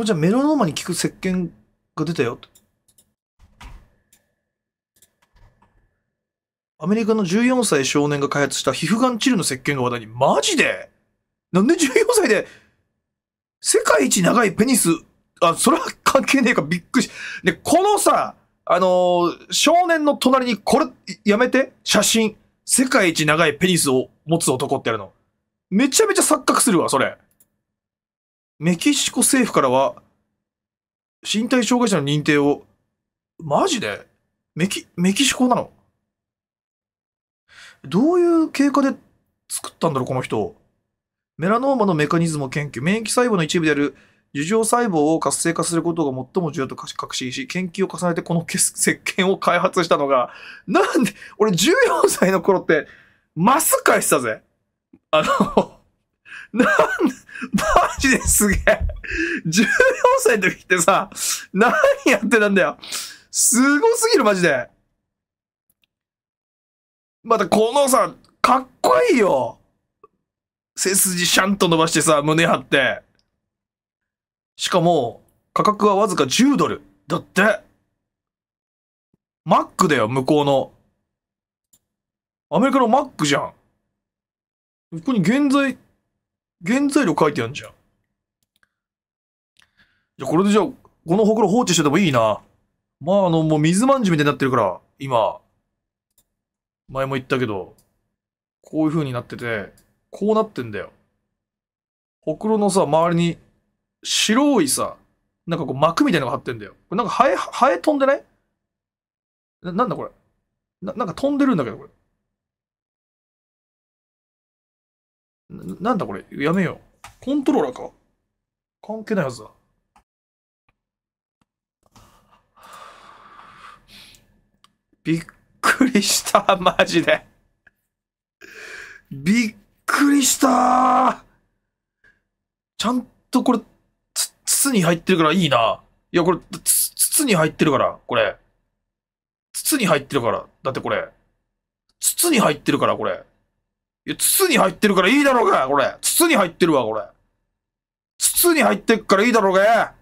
そじゃメロノーマに効く石鹸が出たよ。アメリカの14歳少年が開発した皮膚がん治療の石鹸が話題に。マジでなんで14歳で世界一長いペニス、あ、それは関係ねえか、びっくりし。で、このさ、あのー、少年の隣にこれ、やめて、写真。世界一長いペニスを持つ男ってやるの。めちゃめちゃ錯覚するわ、それ。メキシコ政府からは、身体障害者の認定を、マジでメキ、メキシコなのどういう経過で作ったんだろう、この人。メラノーマのメカニズムを研究、免疫細胞の一部である樹状細胞を活性化することが最も重要と確信し、研究を重ねてこの石鹸を開発したのが、なんで、俺14歳の頃って、マス返したぜ。あのなん、マジですげえ。14歳の時ってさ、何やってたんだよ。すごすぎる、マジで。またこのさ、かっこいいよ。背筋シャンと伸ばしてさ、胸張って。しかも、価格はわずか10ドル。だって。マックだよ、向こうの。アメリカのマックじゃん。ここに現在原材料書いてあるじゃん。じゃ、これでじゃあ、このほくろ放置しててもいいな。まあ、あの、もう水まんじゅうみたいになってるから、今、前も言ったけど、こういう風になってて、こうなってんだよ。ほくろのさ、周りに、白いさ、なんかこう膜みたいなのが張ってんだよ。これなんかハエ、ハエ飛んでないな、なんだこれな、なんか飛んでるんだけど、これ。ななんだこれやめよう。コントローラーか関係ないはずだ。びっくりした、マジで。びっくりしたちゃんとこれ、つ、筒に入ってるからいいな。いや、これ、つ、筒に入ってるから、これ。筒に入ってるから。だってこれ。筒に入ってるから、これ。いや、筒に入ってるからいいだろうが、これ。筒に入ってるわ、これ。筒に入ってっからいいだろうが。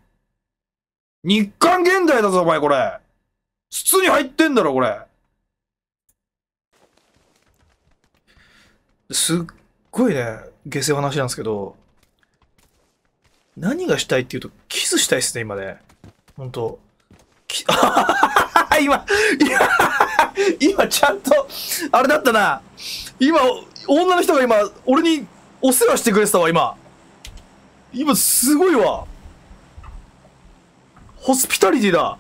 日刊現代だぞ、お前、これ。筒に入ってんだろ、これ。すっごいね、下世話なんですけど、何がしたいっていうと、キスしたいっすね、今ね。ほんと。き、は、今、今ちゃんと、あれだったな。今、女の人が今、俺にお世話してくれてたわ、今。今、すごいわ。ホスピタリティだ。